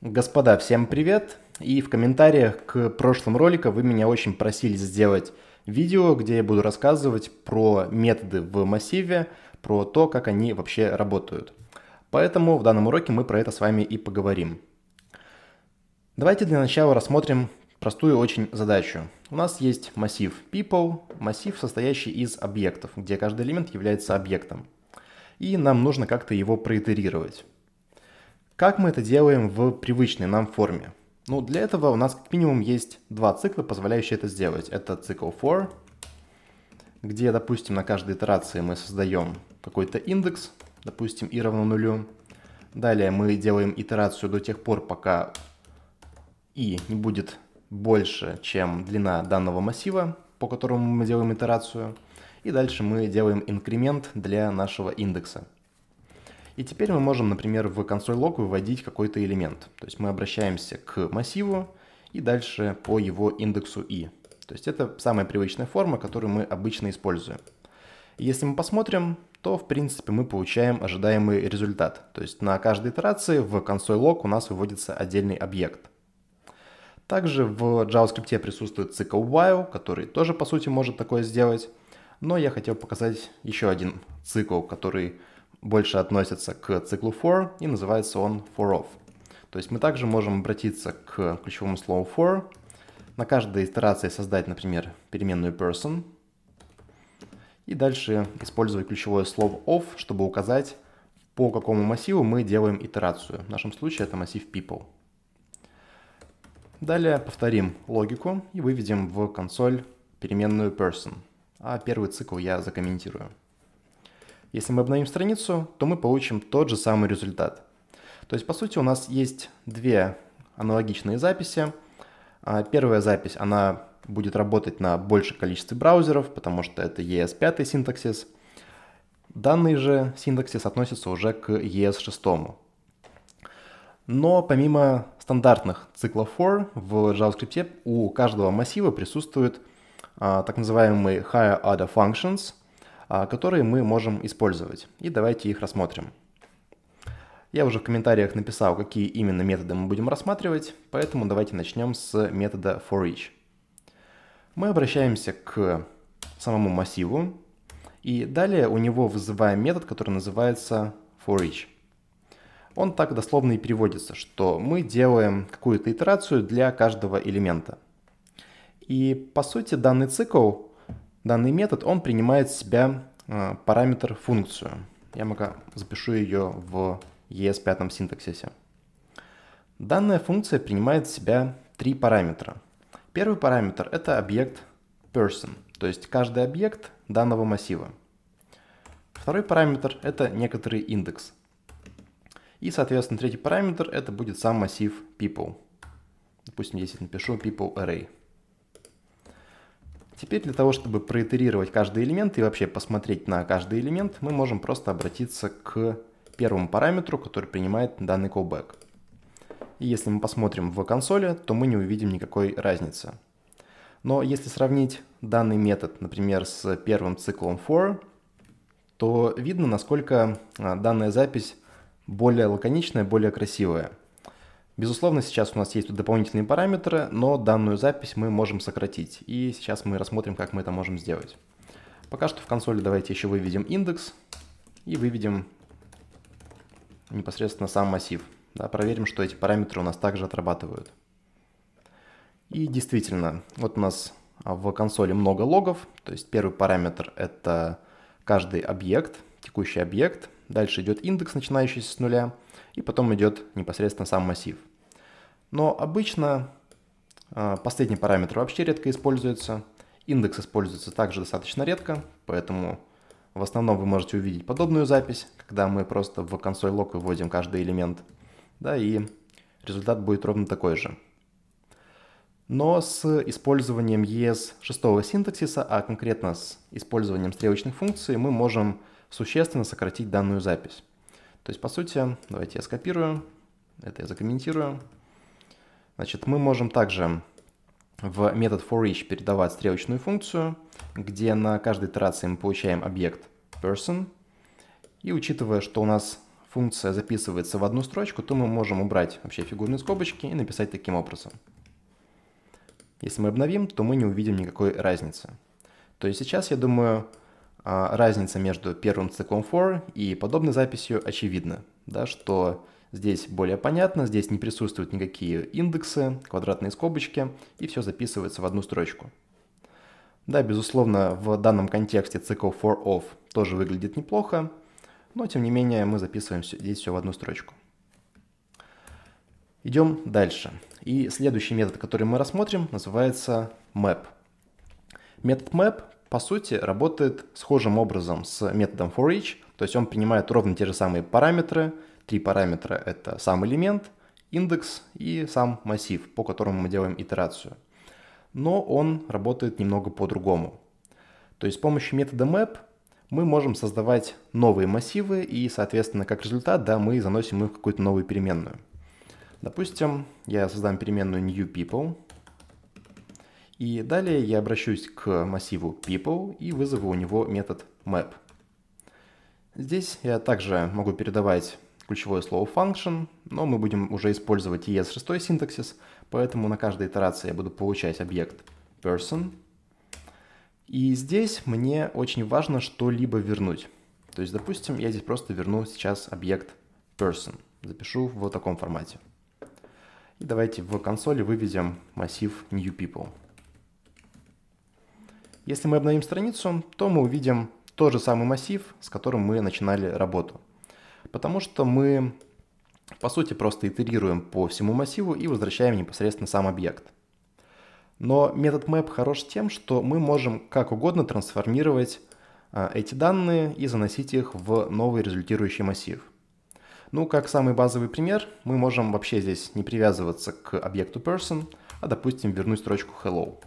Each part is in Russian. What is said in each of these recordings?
Господа, всем привет! И в комментариях к прошлым роликам вы меня очень просили сделать видео, где я буду рассказывать про методы в массиве, про то, как они вообще работают. Поэтому в данном уроке мы про это с вами и поговорим. Давайте для начала рассмотрим простую очень задачу. У нас есть массив people, массив, состоящий из объектов, где каждый элемент является объектом. И нам нужно как-то его проитерировать. Как мы это делаем в привычной нам форме? Ну, для этого у нас как минимум есть два цикла, позволяющие это сделать. Это цикл for, где, допустим, на каждой итерации мы создаем какой-то индекс, допустим, и равно нулю. Далее мы делаем итерацию до тех пор, пока и не будет больше, чем длина данного массива, по которому мы делаем итерацию. И дальше мы делаем инкремент для нашего индекса. И теперь мы можем, например, в консоль лог выводить какой-то элемент. То есть мы обращаемся к массиву и дальше по его индексу i. То есть это самая привычная форма, которую мы обычно используем. Если мы посмотрим, то в принципе мы получаем ожидаемый результат. То есть на каждой итерации в консоль лог у нас выводится отдельный объект. Также в JavaScript присутствует цикл while, который тоже по сути может такое сделать. Но я хотел показать еще один цикл, который больше относится к циклу for, и называется он for of. То есть мы также можем обратиться к ключевому слову for, на каждой итерации создать, например, переменную person, и дальше использовать ключевое слово of, чтобы указать, по какому массиву мы делаем итерацию. В нашем случае это массив people. Далее повторим логику и выведем в консоль переменную person. А первый цикл я закомментирую. Если мы обновим страницу, то мы получим тот же самый результат. То есть, по сути, у нас есть две аналогичные записи. А, первая запись, она будет работать на большем количестве браузеров, потому что это ES5 синтаксис. Данный же синтаксис относится уже к ES6. Но помимо стандартных циклов for в JavaScript у каждого массива присутствует а, так называемые higher order functions, а, которые мы можем использовать. И давайте их рассмотрим. Я уже в комментариях написал, какие именно методы мы будем рассматривать, поэтому давайте начнем с метода for each. Мы обращаемся к самому массиву, и далее у него вызываем метод, который называется for each. Он так дословно и переводится, что мы делаем какую-то итерацию для каждого элемента. И по сути данный цикл данный метод, он принимает в себя э, параметр функцию. Я пока запишу ее в ES5 синтаксисе. Данная функция принимает в себя три параметра. Первый параметр — это объект person, то есть каждый объект данного массива. Второй параметр — это некоторый индекс. И, соответственно, третий параметр — это будет сам массив people. Допустим, здесь напишу people array. Теперь для того, чтобы проитерировать каждый элемент и вообще посмотреть на каждый элемент, мы можем просто обратиться к первому параметру, который принимает данный callback. И если мы посмотрим в консоли, то мы не увидим никакой разницы. Но если сравнить данный метод, например, с первым циклом for, то видно, насколько а, данная запись более лаконичная, более красивая. Безусловно, сейчас у нас есть дополнительные параметры, но данную запись мы можем сократить. И сейчас мы рассмотрим, как мы это можем сделать. Пока что в консоли давайте еще выведем индекс и выведем непосредственно сам массив. Да, проверим, что эти параметры у нас также отрабатывают. И действительно, вот у нас в консоли много логов, то есть первый параметр это каждый объект, текущий объект, дальше идет индекс, начинающийся с нуля, и потом идет непосредственно сам массив. Но обычно а, последний параметр вообще редко используется. Индекс используется также достаточно редко, поэтому в основном вы можете увидеть подобную запись, когда мы просто в консоль лог выводим каждый элемент, да, и результат будет ровно такой же. Но с использованием ES шестого синтаксиса, а конкретно с использованием стрелочных функций, мы можем существенно сократить данную запись. То есть, по сути, давайте я скопирую, это я закомментирую, Значит, мы можем также в метод forEach передавать стрелочную функцию, где на каждой итерации мы получаем объект person. И учитывая, что у нас функция записывается в одну строчку, то мы можем убрать вообще фигурные скобочки и написать таким образом. Если мы обновим, то мы не увидим никакой разницы. То есть сейчас, я думаю, а, разница между первым циклом for и подобной записью очевидна, да, что Здесь более понятно, здесь не присутствуют никакие индексы, квадратные скобочки, и все записывается в одну строчку. Да, безусловно, в данном контексте цикл for off тоже выглядит неплохо, но тем не менее мы записываем здесь все в одну строчку. Идем дальше. И следующий метод, который мы рассмотрим, называется map. Метод map, по сути, работает схожим образом с методом for each, то есть он принимает ровно те же самые параметры – Три параметра — это сам элемент, индекс и сам массив, по которому мы делаем итерацию. Но он работает немного по-другому. То есть с помощью метода map мы можем создавать новые массивы и, соответственно, как результат, да, мы заносим их в какую-то новую переменную. Допустим, я создам переменную new people, и далее я обращусь к массиву people и вызову у него метод map. Здесь я также могу передавать ключевое слово function, но мы будем уже использовать ES6 синтаксис, поэтому на каждой итерации я буду получать объект person. И здесь мне очень важно что-либо вернуть. То есть, допустим, я здесь просто верну сейчас объект person. Запишу в вот таком формате. И давайте в консоли выведем массив new people. Если мы обновим страницу, то мы увидим тот же самый массив, с которым мы начинали работу потому что мы, по сути, просто итерируем по всему массиву и возвращаем непосредственно сам объект. Но метод map хорош тем, что мы можем как угодно трансформировать а, эти данные и заносить их в новый результирующий массив. Ну, как самый базовый пример, мы можем вообще здесь не привязываться к объекту person, а, допустим, вернуть строчку hello.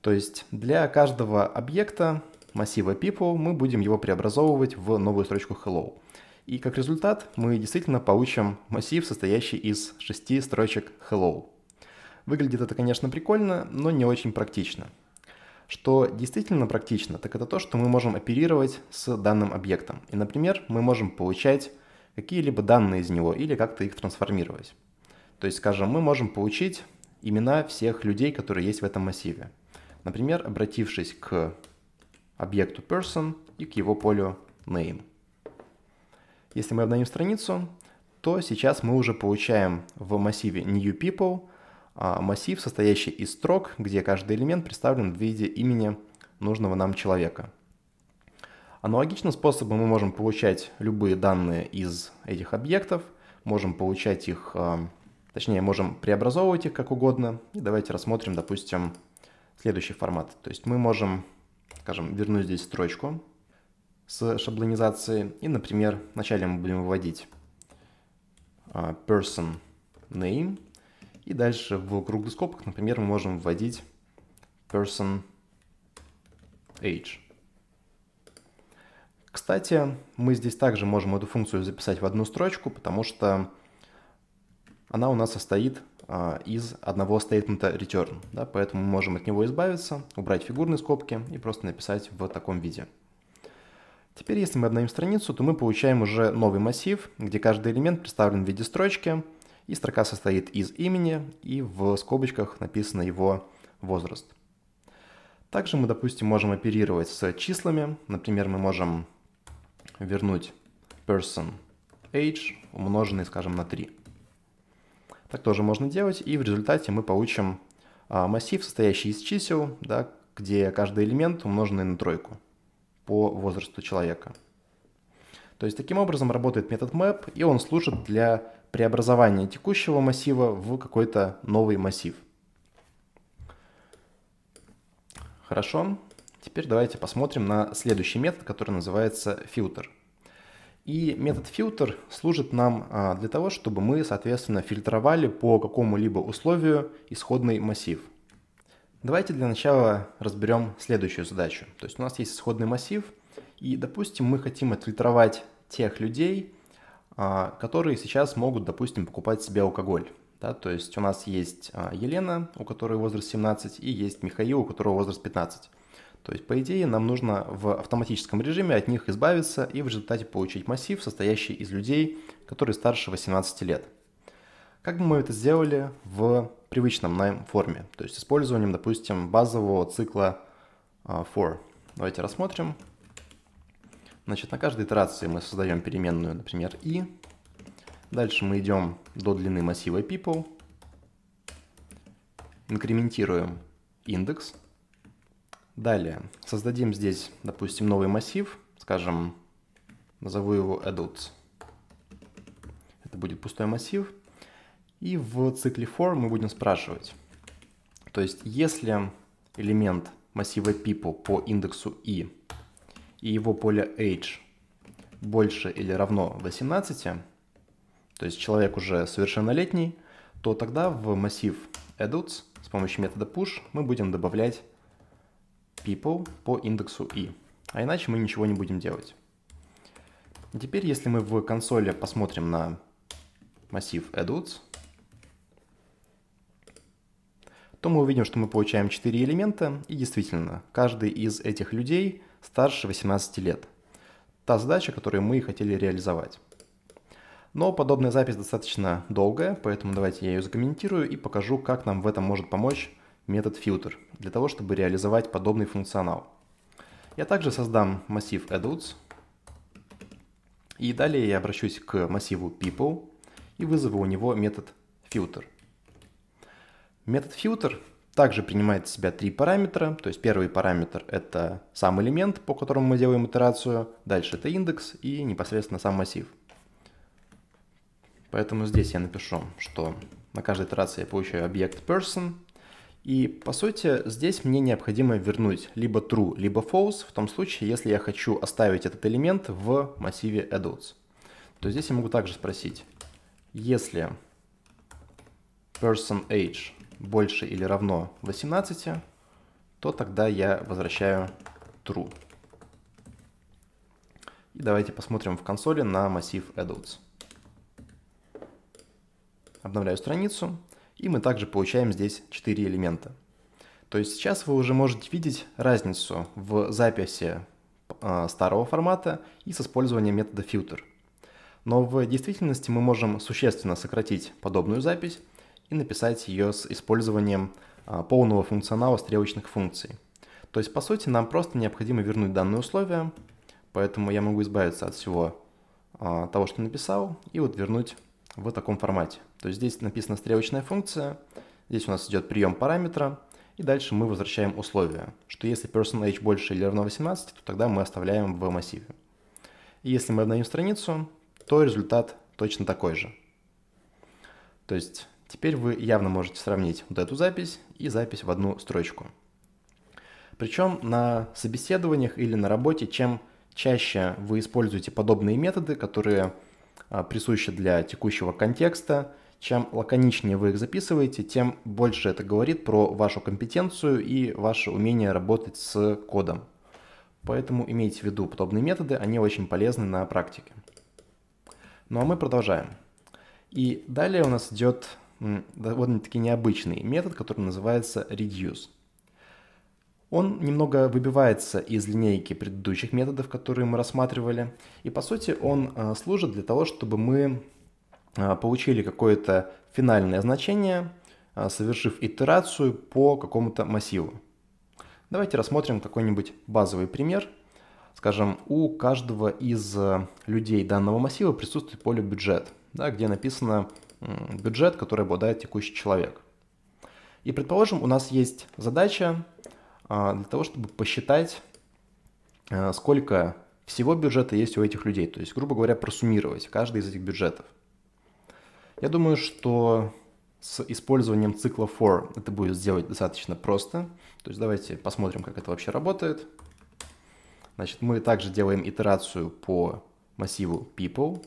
То есть для каждого объекта массива people, мы будем его преобразовывать в новую строчку hello. И как результат мы действительно получим массив, состоящий из шести строчек hello. Выглядит это, конечно, прикольно, но не очень практично. Что действительно практично, так это то, что мы можем оперировать с данным объектом. И, например, мы можем получать какие-либо данные из него или как-то их трансформировать. То есть, скажем, мы можем получить имена всех людей, которые есть в этом массиве. Например, обратившись к объекту person и к его полю name. Если мы обновим страницу, то сейчас мы уже получаем в массиве new people а, массив, состоящий из строк, где каждый элемент представлен в виде имени нужного нам человека. Аналогичным способом мы можем получать любые данные из этих объектов, можем получать их, а, точнее, можем преобразовывать их как угодно. И давайте рассмотрим, допустим, следующий формат. То есть мы можем скажем, верну здесь строчку с шаблонизацией. И, например, вначале мы будем вводить а, person name. И дальше в круглых скобках, например, мы можем вводить person age. Кстати, мы здесь также можем эту функцию записать в одну строчку, потому что она у нас состоит а, из одного стейтмента return. Да? Поэтому мы можем от него избавиться, убрать фигурные скобки и просто написать в таком виде. Теперь, если мы обновим страницу, то мы получаем уже новый массив, где каждый элемент представлен в виде строчки, и строка состоит из имени, и в скобочках написано его возраст. Также мы, допустим, можем оперировать с числами. Например, мы можем вернуть person age, умноженный, скажем, на 3. Так тоже можно делать, и в результате мы получим а, массив, состоящий из чисел, да, где каждый элемент умноженный на тройку по возрасту человека. То есть таким образом работает метод map, и он служит для преобразования текущего массива в какой-то новый массив. Хорошо, теперь давайте посмотрим на следующий метод, который называется filter. И метод фильтр служит нам а, для того, чтобы мы, соответственно, фильтровали по какому-либо условию исходный массив. Давайте для начала разберем следующую задачу. То есть у нас есть исходный массив, и, допустим, мы хотим отфильтровать тех людей, а, которые сейчас могут, допустим, покупать себе алкоголь. Да, то есть у нас есть а, Елена, у которой возраст 17, и есть Михаил, у которого возраст 15. То есть, по идее, нам нужно в автоматическом режиме от них избавиться и в результате получить массив, состоящий из людей, которые старше 18 лет. Как бы мы это сделали в привычном нам форме, то есть использованием, допустим, базового цикла а, for. Давайте рассмотрим. Значит, на каждой итерации мы создаем переменную, например, i. Дальше мы идем до длины массива people, инкрементируем индекс – Далее создадим здесь, допустим, новый массив, скажем, назову его adults. Это будет пустой массив. И в цикле for мы будем спрашивать. То есть, если элемент массива people по индексу i и его поле age больше или равно 18, то есть человек уже совершеннолетний, то тогда в массив adults с помощью метода push мы будем добавлять people по индексу i, а иначе мы ничего не будем делать. теперь, если мы в консоли посмотрим на массив adults, то мы увидим, что мы получаем 4 элемента, и действительно, каждый из этих людей старше 18 лет. Та задача, которую мы хотели реализовать. Но подобная запись достаточно долгая, поэтому давайте я ее закомментирую и покажу, как нам в этом может помочь метод filter для того, чтобы реализовать подобный функционал. Я также создам массив adults, и далее я обращусь к массиву people и вызову у него метод filter. Метод filter также принимает в себя три параметра. То есть первый параметр — это сам элемент, по которому мы делаем итерацию. Дальше это индекс и непосредственно сам массив. Поэтому здесь я напишу, что на каждой итерации я получаю объект person, и по сути здесь мне необходимо вернуть либо true, либо false, в том случае, если я хочу оставить этот элемент в массиве adults. То здесь я могу также спросить, если person age больше или равно 18, то тогда я возвращаю true. И давайте посмотрим в консоли на массив adults. Обновляю страницу. И мы также получаем здесь 4 элемента. То есть сейчас вы уже можете видеть разницу в записи а, старого формата и с использованием метода filter. Но в действительности мы можем существенно сократить подобную запись и написать ее с использованием а, полного функционала стрелочных функций. То есть, по сути, нам просто необходимо вернуть данные условия, поэтому я могу избавиться от всего а, того, что написал, и вот вернуть в таком формате. То есть здесь написана стрелочная функция, здесь у нас идет прием параметра, и дальше мы возвращаем условие, что если person age больше или равно 18, то тогда мы оставляем в массиве. И если мы обновим страницу, то результат точно такой же. То есть теперь вы явно можете сравнить вот эту запись и запись в одну строчку. Причем на собеседованиях или на работе, чем чаще вы используете подобные методы, которые а, присущи для текущего контекста. Чем лаконичнее вы их записываете, тем больше это говорит про вашу компетенцию и ваше умение работать с кодом. Поэтому имейте в виду подобные методы, они очень полезны на практике. Ну а мы продолжаем. И далее у нас идет довольно-таки необычный метод, который называется reduce он немного выбивается из линейки предыдущих методов, которые мы рассматривали. И по сути он э, служит для того, чтобы мы э, получили какое-то финальное значение, э, совершив итерацию по какому-то массиву. Давайте рассмотрим какой-нибудь базовый пример. Скажем, у каждого из людей данного массива присутствует поле «бюджет», да, где написано бюджет, который обладает текущий человек. И предположим, у нас есть задача а, для того, чтобы посчитать, а, сколько всего бюджета есть у этих людей. То есть, грубо говоря, просуммировать каждый из этих бюджетов. Я думаю, что с использованием цикла for это будет сделать достаточно просто. То есть давайте посмотрим, как это вообще работает. Значит, мы также делаем итерацию по массиву people.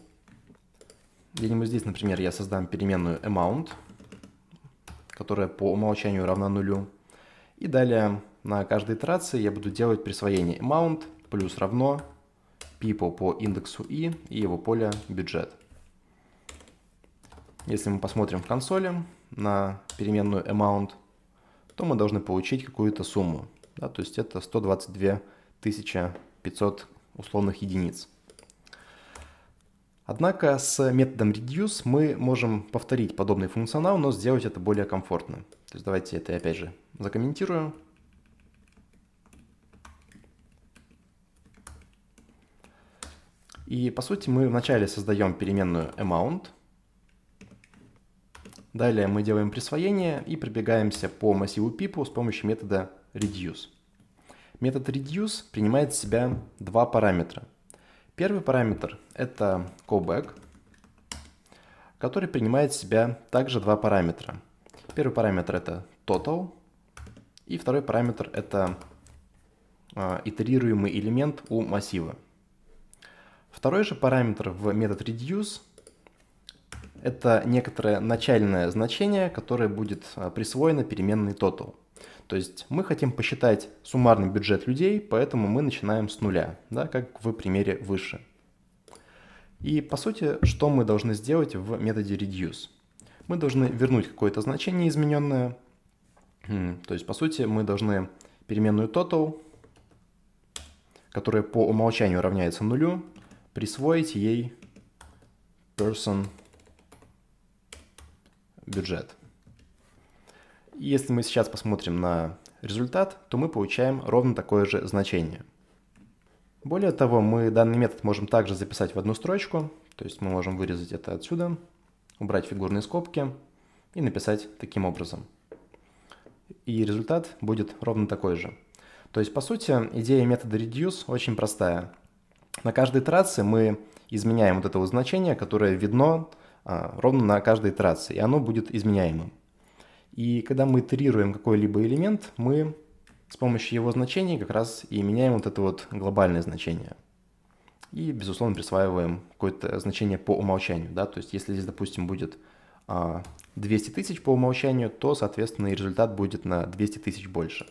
Где-нибудь здесь, например, я создам переменную amount, которая по умолчанию равна нулю. И далее на каждой итерации я буду делать присвоение amount плюс равно people по индексу i и его поле бюджет. Если мы посмотрим в консоли на переменную amount, то мы должны получить какую-то сумму. Да, то есть это 122 500 условных единиц. Однако с методом reduce мы можем повторить подобный функционал, но сделать это более комфортно. То есть давайте это опять же закомментирую. И, по сути, мы вначале создаем переменную amount. Далее мы делаем присвоение и прибегаемся по массиву пипу с помощью метода reduce. Метод reduce принимает в себя два параметра. Первый параметр — это callback, который принимает в себя также два параметра. Первый параметр — это total, и второй параметр — это э, итерируемый элемент у массива. Второй же параметр в метод reduce – это некоторое начальное значение, которое будет а, присвоено переменной total. То есть мы хотим посчитать суммарный бюджет людей, поэтому мы начинаем с нуля, да, как в примере выше. И по сути, что мы должны сделать в методе reduce? Мы должны вернуть какое-то значение измененное. То есть по сути мы должны переменную total, которая по умолчанию равняется нулю, присвоить ей person бюджет. Если мы сейчас посмотрим на результат, то мы получаем ровно такое же значение. Более того, мы данный метод можем также записать в одну строчку, то есть мы можем вырезать это отсюда, убрать фигурные скобки и написать таким образом. И результат будет ровно такой же. То есть, по сути, идея метода reduce очень простая. На каждой итерации мы изменяем вот это вот значение, которое видно а, ровно на каждой итерации, и оно будет изменяемым. И когда мы итерируем какой-либо элемент, мы с помощью его значений как раз и меняем вот это вот глобальное значение. И, безусловно, присваиваем какое-то значение по умолчанию. Да? То есть если здесь, допустим, будет 200 а, тысяч по умолчанию, то, соответственно, и результат будет на 200 тысяч больше.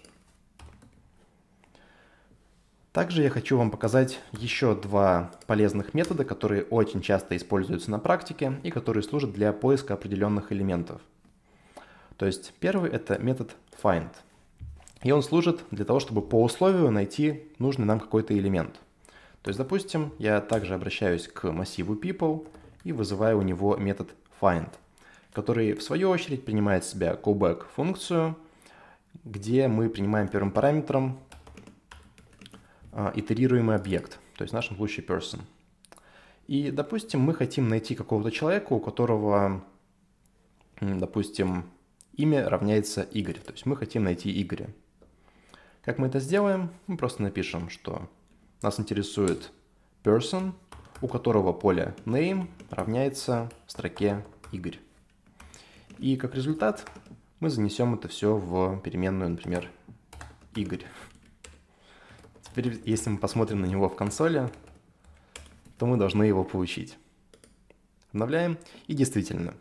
Также я хочу вам показать еще два полезных метода, которые очень часто используются на практике и которые служат для поиска определенных элементов. То есть первый это метод find. И он служит для того, чтобы по условию найти нужный нам какой-то элемент. То есть, допустим, я также обращаюсь к массиву people и вызываю у него метод find, который в свою очередь принимает в себя callback функцию, где мы принимаем первым параметром а, итерируемый объект, то есть в нашем случае person. И, допустим, мы хотим найти какого-то человека, у которого, допустим, имя равняется Игорь. То есть мы хотим найти Игоря. Как мы это сделаем? Мы просто напишем, что нас интересует person, у которого поле name равняется строке Игорь. И как результат мы занесем это все в переменную, например, Игорь. Теперь, если мы посмотрим на него в консоли, то мы должны его получить. Обновляем, и действительно,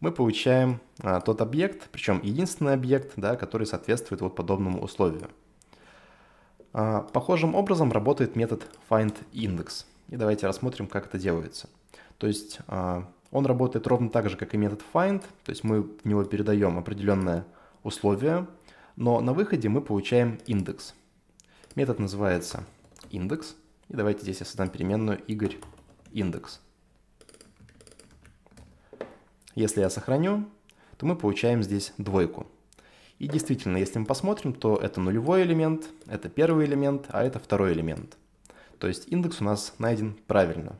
мы получаем а, тот объект, причем единственный объект, да, который соответствует вот подобному условию. А, похожим образом работает метод findIndex. И давайте рассмотрим, как это делается. То есть а, он работает ровно так же, как и метод find, то есть мы в него передаем определенное условие, но на выходе мы получаем индекс – Метод называется индекс. И давайте здесь я создам переменную Игорь индекс. Если я сохраню, то мы получаем здесь двойку. И действительно, если мы посмотрим, то это нулевой элемент, это первый элемент, а это второй элемент. То есть индекс у нас найден правильно.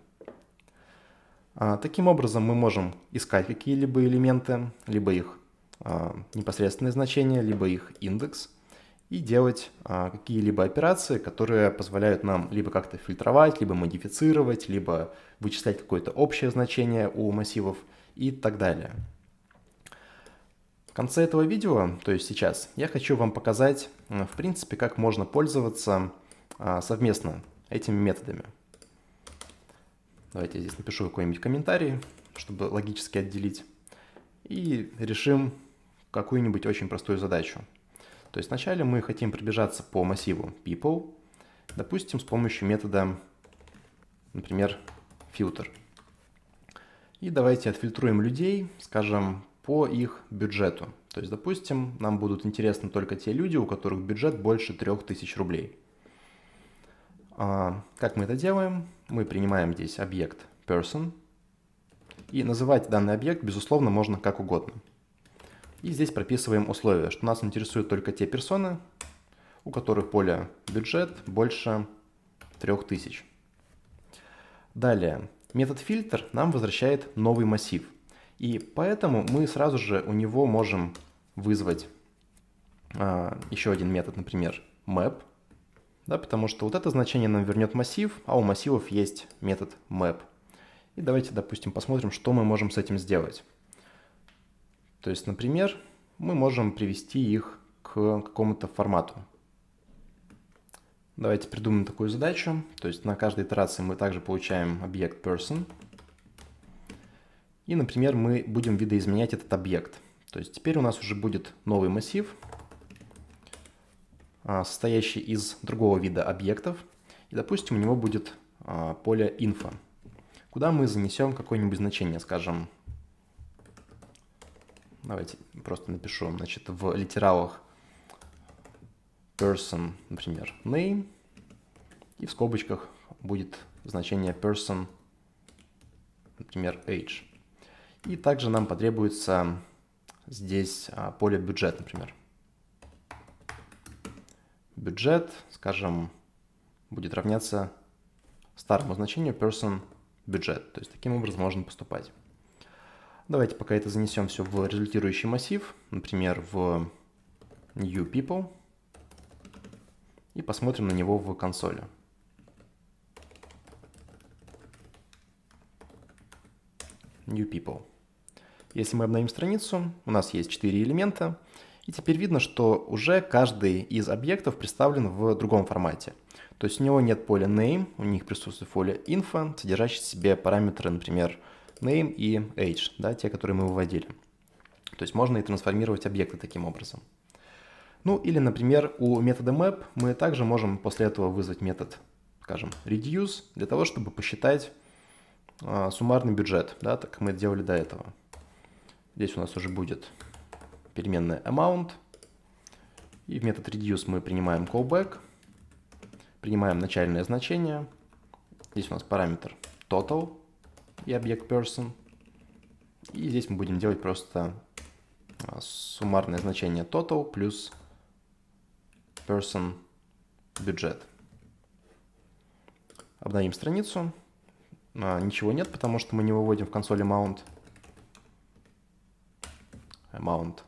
А, таким образом мы можем искать какие-либо элементы, либо их а, непосредственное значение, либо их индекс – и делать а, какие-либо операции, которые позволяют нам либо как-то фильтровать, либо модифицировать, либо вычислять какое-то общее значение у массивов и так далее. В конце этого видео, то есть сейчас, я хочу вам показать, э, в принципе, как можно пользоваться а, совместно этими методами. Давайте я здесь напишу какой-нибудь комментарий, чтобы логически отделить. И решим какую-нибудь очень простую задачу. То есть вначале мы хотим пробежаться по массиву people, допустим, с помощью метода, например, filter. И давайте отфильтруем людей, скажем, по их бюджету. То есть, допустим, нам будут интересны только те люди, у которых бюджет больше 3000 рублей. А, как мы это делаем? Мы принимаем здесь объект person. И называть данный объект, безусловно, можно как угодно. И здесь прописываем условие, что нас интересуют только те персоны, у которых поле бюджет больше 3000. Далее, метод фильтр нам возвращает новый массив. И поэтому мы сразу же у него можем вызвать э, а, еще один метод, например, map, да, потому что вот это значение нам вернет массив, а у массивов есть метод map. И давайте, допустим, посмотрим, что мы можем с этим сделать. То есть, например, мы можем привести их к какому-то формату. Давайте придумаем такую задачу. То есть на каждой итерации мы также получаем объект person. И, например, мы будем видоизменять этот объект. То есть теперь у нас уже будет новый массив, а, состоящий из другого вида объектов. И, допустим, у него будет а, поле info, куда мы занесем какое-нибудь значение, скажем, Давайте просто напишу, значит, в литералах person, например, name, и в скобочках будет значение person, например, age. И также нам потребуется здесь а, поле бюджет, например. Бюджет, скажем, будет равняться старому значению person бюджет, То есть таким образом можно поступать. Давайте пока это занесем все в результирующий массив, например, в new people, и посмотрим на него в консоли. New people. Если мы обновим страницу, у нас есть 4 элемента, и теперь видно, что уже каждый из объектов представлен в другом формате. То есть у него нет поля name, у них присутствует поле info, содержащее в себе параметры, например, name и age, да, те, которые мы выводили. То есть можно и трансформировать объекты таким образом. Ну или, например, у метода map мы также можем после этого вызвать метод, скажем, reduce, для того, чтобы посчитать э, суммарный бюджет, да, так как мы делали до этого. Здесь у нас уже будет переменная amount, и в метод reduce мы принимаем callback, принимаем начальное значение, здесь у нас параметр total, и объект person. И здесь мы будем делать просто а, суммарное значение total плюс person бюджет. Обновим страницу. А, ничего нет, потому что мы не выводим в консоли mount. Э, mount.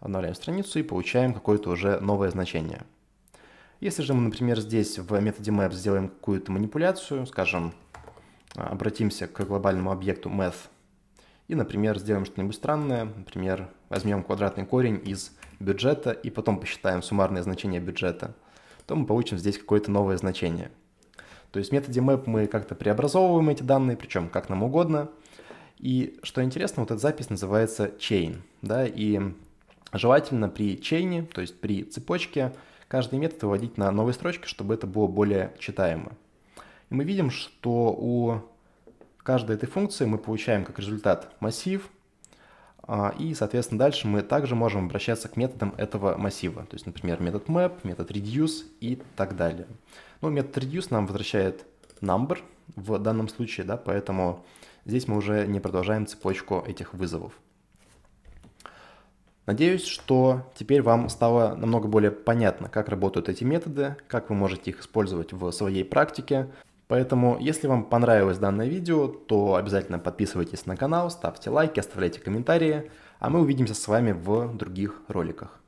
Обновляем страницу и получаем какое-то уже новое значение. Если же мы, например, здесь в методе map сделаем какую-то манипуляцию, скажем, обратимся к глобальному объекту math и, например, сделаем что-нибудь странное, например, возьмем квадратный корень из бюджета и потом посчитаем суммарное значение бюджета, то мы получим здесь какое-то новое значение. То есть в методе map мы как-то преобразовываем эти данные, причем как нам угодно. И что интересно, вот эта запись называется chain, да, и желательно при chain, то есть при цепочке, каждый метод выводить на новой строчке, чтобы это было более читаемо. И мы видим, что у каждой этой функции мы получаем как результат массив, а, и, соответственно, дальше мы также можем обращаться к методам этого массива. То есть, например, метод map, метод reduce и так далее. Но ну, метод reduce нам возвращает number в данном случае, да, поэтому здесь мы уже не продолжаем цепочку этих вызовов. Надеюсь, что теперь вам стало намного более понятно, как работают эти методы, как вы можете их использовать в своей практике. Поэтому, если вам понравилось данное видео, то обязательно подписывайтесь на канал, ставьте лайки, оставляйте комментарии, а мы увидимся с вами в других роликах.